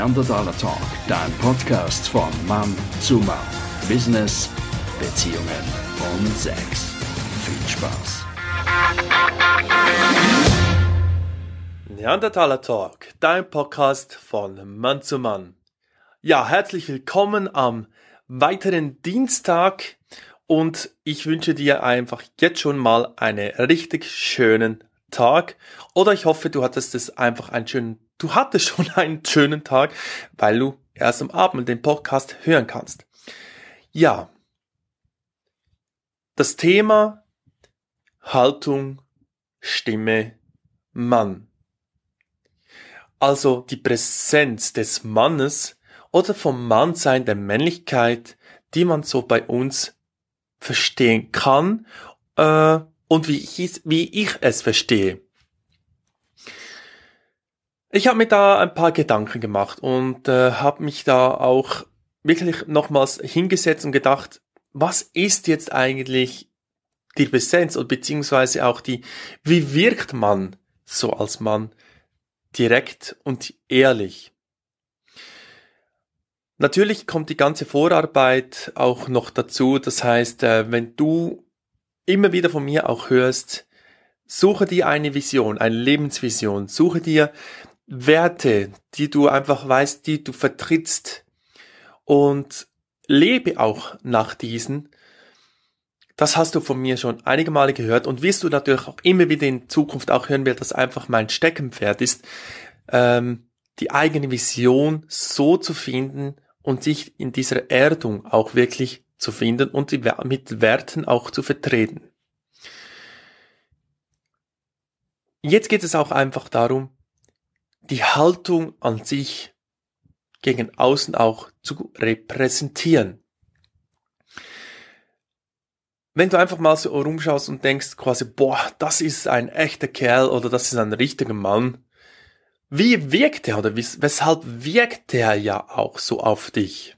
Neandertaler Talk, dein Podcast von Mann zu Mann. Business, Beziehungen und Sex. Viel Spaß. Neandertaler Talk, dein Podcast von Mann zu Mann. Ja, herzlich willkommen am weiteren Dienstag und ich wünsche dir einfach jetzt schon mal einen richtig schönen Tag oder ich hoffe, du hattest es einfach einen schönen du hattest schon einen schönen Tag, weil du erst am Abend den Podcast hören kannst. Ja, das Thema Haltung, Stimme, Mann. Also die Präsenz des Mannes oder vom Mannsein der Männlichkeit, die man so bei uns verstehen kann äh, und wie ich, wie ich es verstehe. Ich habe mir da ein paar Gedanken gemacht und äh, habe mich da auch wirklich nochmals hingesetzt und gedacht, was ist jetzt eigentlich die Präsenz und beziehungsweise auch die, wie wirkt man so als Mann direkt und ehrlich? Natürlich kommt die ganze Vorarbeit auch noch dazu. Das heißt, äh, wenn du immer wieder von mir auch hörst, suche dir eine Vision, eine Lebensvision, suche dir Werte, die du einfach weißt, die du vertrittst und lebe auch nach diesen. Das hast du von mir schon einige Male gehört und wirst du natürlich auch immer wieder in Zukunft auch hören, weil das einfach mein Steckenpferd ist, ähm, die eigene Vision so zu finden und sich in dieser Erdung auch wirklich zu finden und die, mit Werten auch zu vertreten. Jetzt geht es auch einfach darum, die Haltung an sich gegen außen auch zu repräsentieren. Wenn du einfach mal so rumschaust und denkst quasi, boah, das ist ein echter Kerl oder das ist ein richtiger Mann, wie wirkt er oder weshalb wirkt er ja auch so auf dich?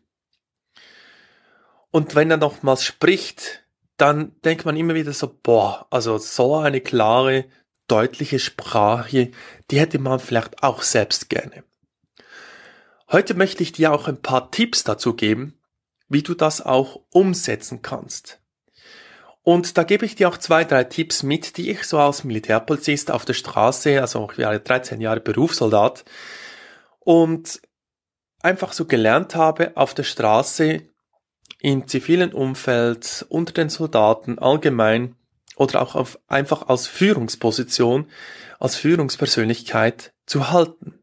Und wenn er nochmals spricht, dann denkt man immer wieder so, boah, also so eine klare deutliche Sprache, die hätte man vielleicht auch selbst gerne. Heute möchte ich dir auch ein paar Tipps dazu geben, wie du das auch umsetzen kannst. Und da gebe ich dir auch zwei, drei Tipps mit, die ich so als Militärpolizist auf der Straße, also ich war 13 Jahre Berufssoldat und einfach so gelernt habe auf der Straße, im zivilen Umfeld, unter den Soldaten allgemein, oder auch auf, einfach als Führungsposition, als Führungspersönlichkeit zu halten.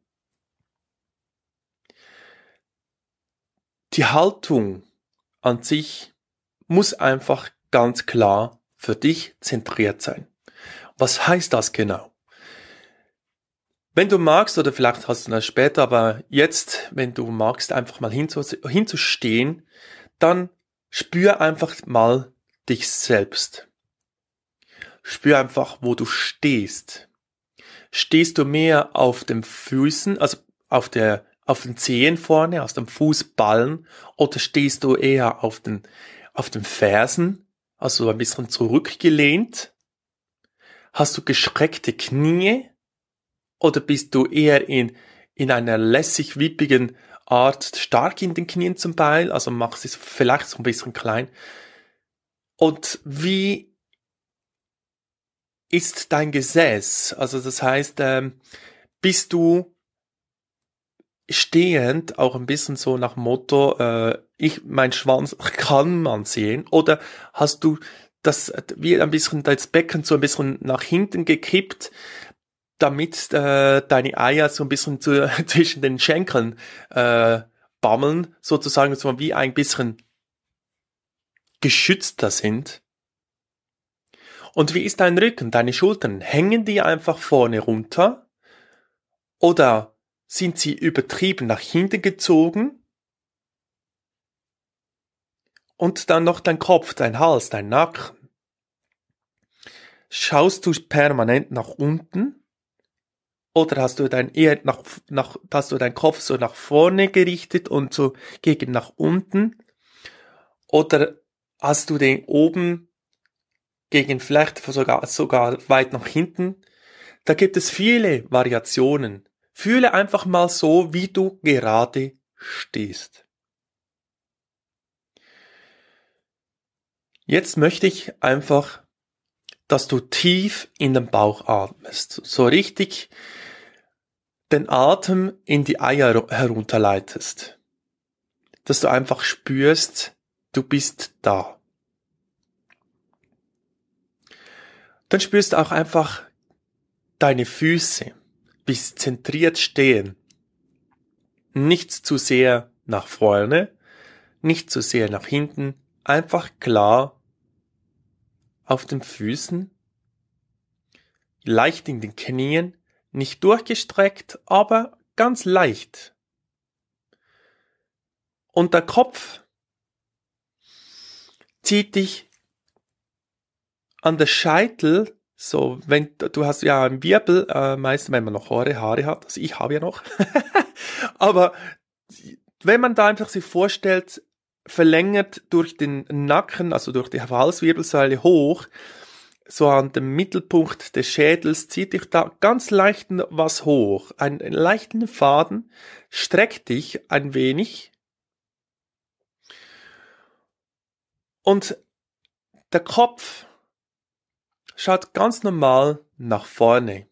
Die Haltung an sich muss einfach ganz klar für dich zentriert sein. Was heißt das genau? Wenn du magst, oder vielleicht hast du das später, aber jetzt, wenn du magst, einfach mal hinzustehen, dann spür einfach mal dich selbst. Spür einfach, wo du stehst. Stehst du mehr auf den Füßen, also auf der auf den Zehen vorne, aus dem Fußballen, oder stehst du eher auf den, auf den Fersen, also ein bisschen zurückgelehnt? Hast du geschreckte Knie? Oder bist du eher in, in einer lässig wippigen Art stark in den Knien zum Beil, also machst es vielleicht so ein bisschen klein? Und wie ist dein Gesäß. Also das heißt, ähm, bist du stehend auch ein bisschen so nach Motto, äh, ich, mein Schwanz kann man sehen oder hast du das, wie ein bisschen dein Becken so ein bisschen nach hinten gekippt, damit äh, deine Eier so ein bisschen zu, zwischen den Schenkeln äh, bammeln, sozusagen, so wie ein bisschen geschützter sind. Und wie ist dein Rücken, deine Schultern? Hängen die einfach vorne runter? Oder sind sie übertrieben nach hinten gezogen? Und dann noch dein Kopf, dein Hals, dein Nacken. Schaust du permanent nach unten? Oder hast du dein eher nach, nach, hast du deinen Kopf so nach vorne gerichtet und so gegen nach unten? Oder hast du den oben gegen vielleicht sogar, sogar weit nach hinten. Da gibt es viele Variationen. Fühle einfach mal so, wie du gerade stehst. Jetzt möchte ich einfach, dass du tief in den Bauch atmest. So richtig den Atem in die Eier herunterleitest. Dass du einfach spürst, du bist da. Dann spürst du auch einfach deine Füße, wie sie zentriert stehen. Nichts zu sehr nach vorne, nicht zu sehr nach hinten, einfach klar auf den Füßen, leicht in den Knien, nicht durchgestreckt, aber ganz leicht. Und der Kopf zieht dich an der Scheitel, so, wenn du hast ja einen Wirbel, äh, meistens, wenn man noch Haare, Haare hat, also ich habe ja noch, aber wenn man da einfach sich vorstellt, verlängert durch den Nacken, also durch die Halswirbelsäule hoch, so an dem Mittelpunkt des Schädels zieht dich da ganz leicht was hoch, einen, einen leichten Faden, streckt dich ein wenig und der Kopf schaut ganz normal nach vorne.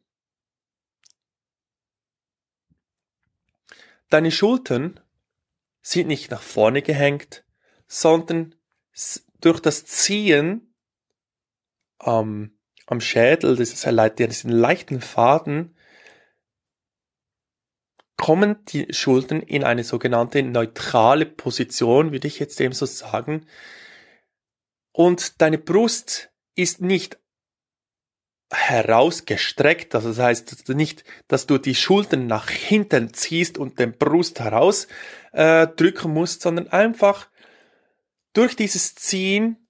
Deine Schultern sind nicht nach vorne gehängt, sondern durch das Ziehen ähm, am Schädel, das dieses, diesen leichten Faden, kommen die Schultern in eine sogenannte neutrale Position, würde ich jetzt dem so sagen. Und deine Brust ist nicht herausgestreckt. Also das heißt nicht, dass du die Schultern nach hinten ziehst und den Brust heraus äh, drücken musst, sondern einfach durch dieses Ziehen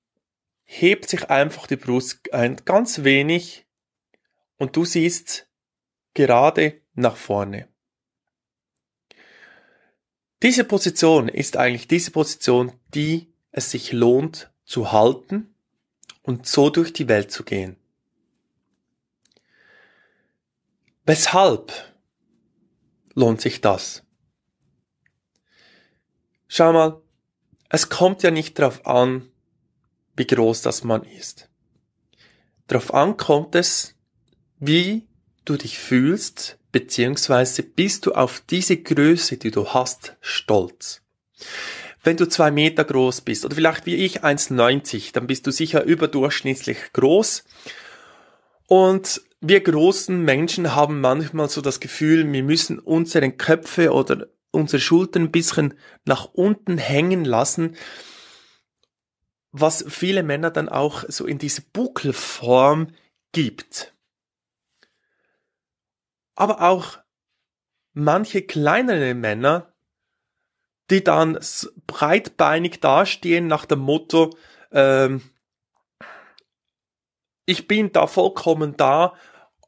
hebt sich einfach die Brust ein ganz wenig und du siehst gerade nach vorne. Diese Position ist eigentlich diese Position, die es sich lohnt zu halten und so durch die Welt zu gehen. Weshalb lohnt sich das? Schau mal, es kommt ja nicht darauf an, wie groß das man ist. Darauf ankommt es, wie du dich fühlst, beziehungsweise bist du auf diese Größe, die du hast, stolz. Wenn du zwei Meter groß bist oder vielleicht wie ich 1,90, dann bist du sicher überdurchschnittlich groß und wir großen Menschen haben manchmal so das Gefühl, wir müssen unsere Köpfe oder unsere Schultern ein bisschen nach unten hängen lassen, was viele Männer dann auch so in diese Buckelform gibt. Aber auch manche kleinere Männer, die dann breitbeinig dastehen nach dem Motto, ähm, ich bin da vollkommen da,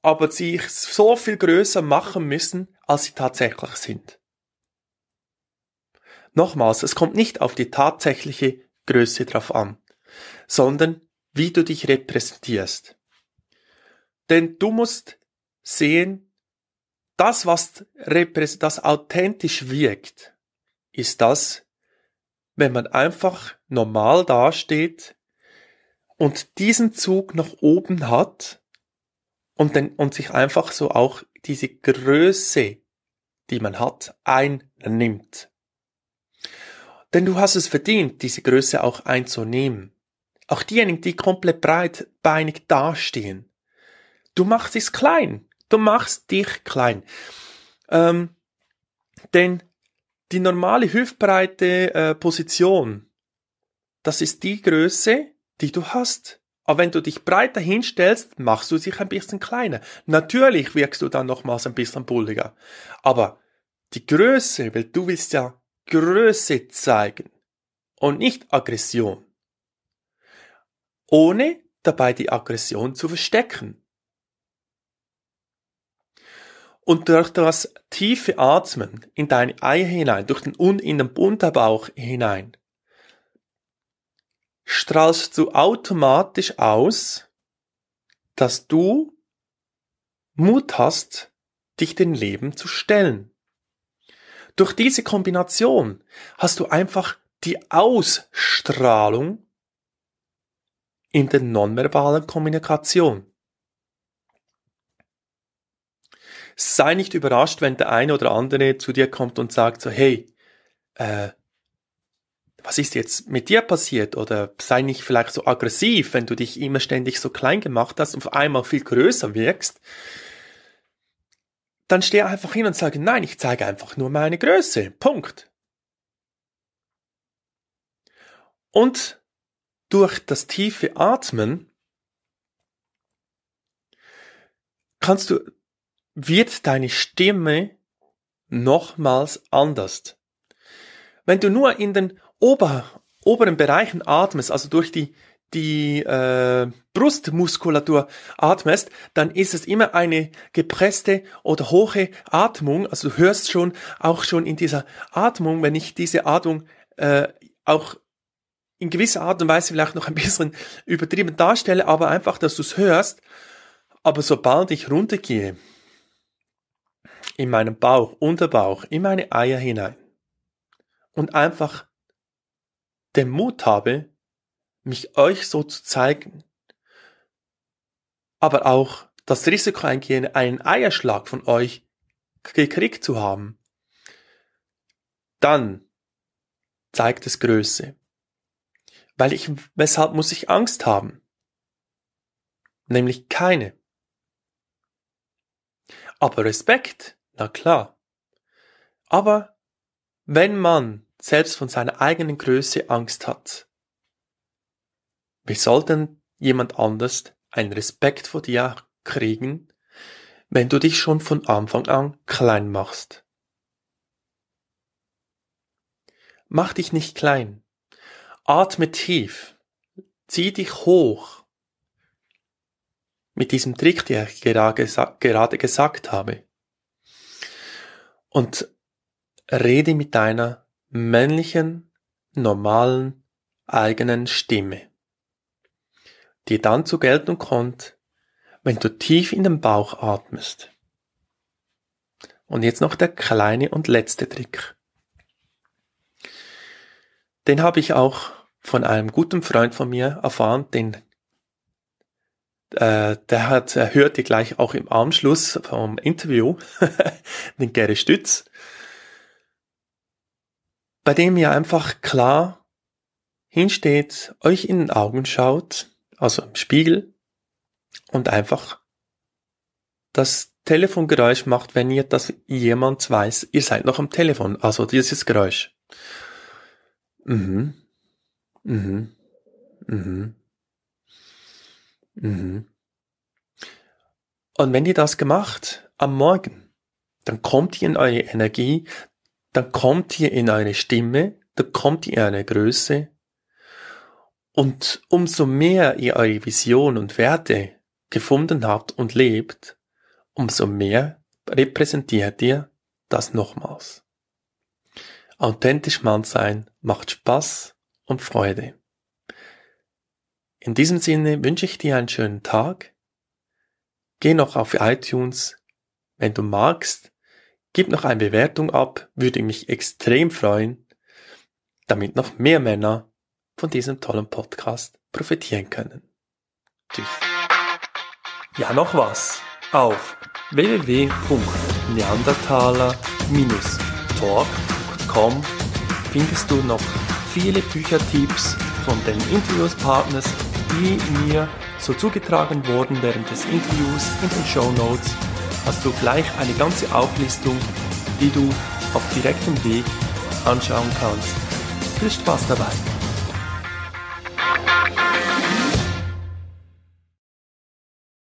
aber sie so viel größer machen müssen, als sie tatsächlich sind. Nochmals, es kommt nicht auf die tatsächliche Größe drauf an, sondern wie du dich repräsentierst. Denn du musst sehen, das, was das authentisch wirkt, ist das, wenn man einfach normal dasteht, und diesen Zug nach oben hat und, dann, und sich einfach so auch diese Größe, die man hat, einnimmt. Denn du hast es verdient, diese Größe auch einzunehmen. Auch diejenigen, die komplett breitbeinig dastehen. Du machst es klein. Du machst dich klein. Ähm, denn die normale hüftbreite äh, Position, das ist die Größe, die du hast. Aber wenn du dich breiter hinstellst, machst du dich ein bisschen kleiner. Natürlich wirkst du dann nochmals ein bisschen bulliger. Aber die Größe, weil du willst ja Größe zeigen und nicht Aggression. Ohne dabei die Aggression zu verstecken. Und durch das tiefe Atmen in deine Eier hinein, durch den Un in den Bunterbauch hinein, strahlst du automatisch aus, dass du Mut hast, dich dem Leben zu stellen. Durch diese Kombination hast du einfach die Ausstrahlung in der nonverbalen Kommunikation. Sei nicht überrascht, wenn der eine oder andere zu dir kommt und sagt so, hey, äh, was ist jetzt mit dir passiert? Oder sei nicht vielleicht so aggressiv, wenn du dich immer ständig so klein gemacht hast und auf einmal viel größer wirkst. Dann stehe einfach hin und sage, nein, ich zeige einfach nur meine Größe. Punkt. Und durch das tiefe Atmen kannst du, wird deine Stimme nochmals anders. Wenn du nur in den Ober, oberen Bereichen atmest, also durch die, die äh, Brustmuskulatur atmest, dann ist es immer eine gepresste oder hohe Atmung. Also du hörst schon auch schon in dieser Atmung, wenn ich diese Atmung äh, auch in gewisser Art und Weise vielleicht noch ein bisschen übertrieben darstelle, aber einfach, dass du es hörst. Aber sobald ich runtergehe, in meinen Bauch, Unterbauch, in meine Eier hinein, und einfach den Mut habe, mich euch so zu zeigen. Aber auch das Risiko eingehen, einen Eierschlag von euch gekriegt zu haben. Dann zeigt es Größe. Weil ich, weshalb muss ich Angst haben? Nämlich keine. Aber Respekt, na klar. Aber wenn man selbst von seiner eigenen Größe Angst hat, wie soll denn jemand anders einen Respekt vor dir kriegen, wenn du dich schon von Anfang an klein machst? Mach dich nicht klein. Atme tief. Zieh dich hoch. Mit diesem Trick, den ich gerade, gesagt habe. Und Rede mit deiner männlichen, normalen, eigenen Stimme, die dann zur Geltung kommt, wenn du tief in den Bauch atmest. Und jetzt noch der kleine und letzte Trick. Den habe ich auch von einem guten Freund von mir erfahren, den äh, der hat er hörte gleich auch im Anschluss vom Interview den Gary Stütz bei dem ihr einfach klar hinsteht, euch in den Augen schaut, also im Spiegel, und einfach das Telefongeräusch macht, wenn ihr das jemand weiß, ihr seid noch am Telefon, also dieses Geräusch. Mhm. Mhm. Mhm. Mhm. Und wenn ihr das gemacht am Morgen, dann kommt ihr in eure Energie, dann kommt ihr in eine Stimme, dann kommt ihr in eine Größe. Und umso mehr ihr eure Vision und Werte gefunden habt und lebt, umso mehr repräsentiert ihr das nochmals. Authentisch Mann sein macht Spaß und Freude. In diesem Sinne wünsche ich dir einen schönen Tag. Geh noch auf iTunes. Wenn du magst, gib noch eine Bewertung ab, würde mich extrem freuen, damit noch mehr Männer von diesem tollen Podcast profitieren können. Tschüss. Ja, noch was. Auf www.neandertaler-talk.com findest du noch viele Büchertipps von den Interviewspartners, die mir so zugetragen wurden während des Interviews in den Show Notes hast du gleich eine ganze Auflistung, die du auf direktem Weg anschauen kannst. Viel Spaß dabei!